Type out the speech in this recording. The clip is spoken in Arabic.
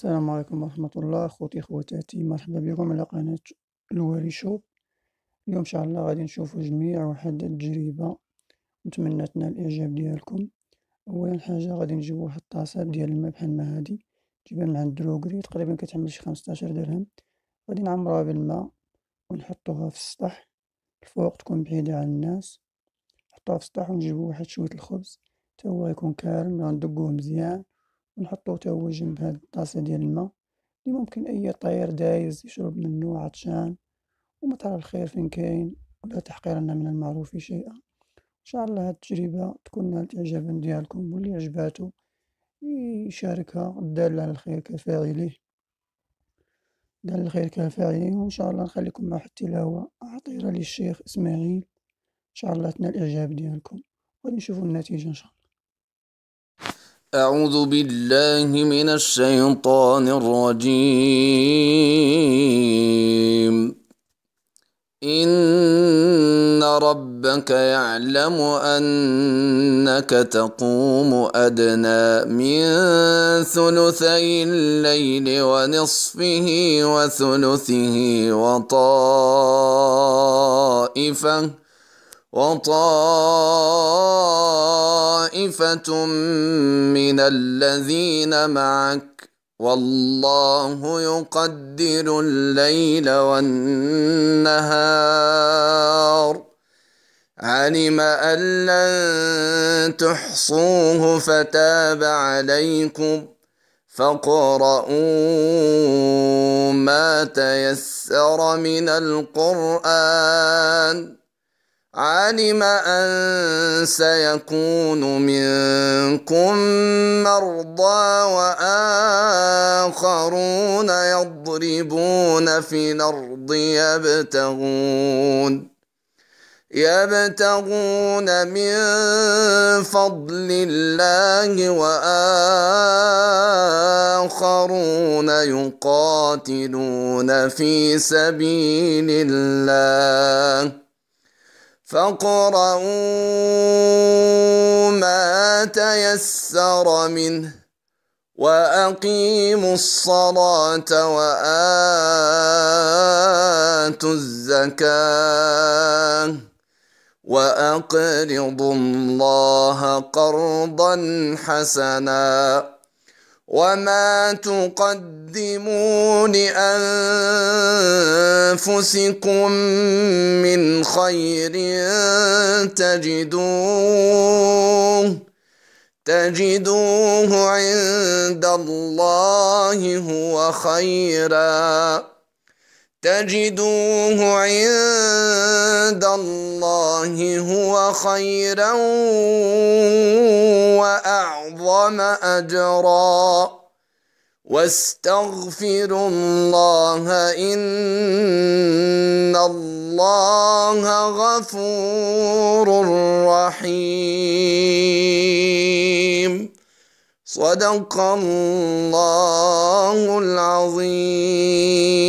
السلام عليكم ورحمة الله خوتي خواتاتي مرحبا بكم على قناة الوالي شوب اليوم إن شاء الله غادي نشوفوا جميع واحد التجربة نتمنى تنال الإعجاب ديالكم أولا حاجة غادي نجيبو واحد الطاسات ديال الماء بحال ما هادي تجيبها من عند دروكري تقريبا كتعمل شي خمسطاشر درهم غادي نعمروها بالماء ونحطوها في السطح الفوق تكون بعيدة على الناس نحطوها في السطح ونجيبو واحد شوية الخبز تا هو يكون كارم غندقوه مزيان ونحطو تا هو جنب هاد الطاسة ديال الما اللي ممكن أي طير دايز يشرب منو عطشان وما ترى الخير فين كاين ولا تحقيرنا من المعروف شيئا إن شاء الله هاد التجربة تكون نالت إعجابا ديالكم واللي عجباتو يشاركها الدالة على الخير كفاعله دال الخير كفاعله وإن شاء الله نخليكم مع واحد التلاوة عطيرة للشيخ إسماعيل إن شاء الله تنال الإعجاب ديالكم غادي نشوفو النتيجة إن شاء الله أعوذ بالله من الشيطان الرجيم إن ربك يعلم أنك تقوم أدنى من ثلثي الليل ونصفه وثلثه وطائفة وطائفة من الذين معك والله يقدر الليل والنهار علم أن لن تحصوه فتاب عليكم فاقرؤوا ما تيسر من القرآن علم أن سيكون منكم مرضى وآخرون يضربون في الأرض يبتغون يبتغون من فضل الله وآخرون يقاتلون في سبيل الله فاقرؤوا ما تيسر منه واقيموا الصلاه واتوا الزكاه واقرضوا الله قرضا حسنا وما تقدموا لانفسكم أنفسكم من خير تجدوه تجدوه عند الله هو خيرا تجدوه عند الله هو خيرا وأعظم أجرا واستغفروا الله إن الله غفور رحيم صدق الله العظيم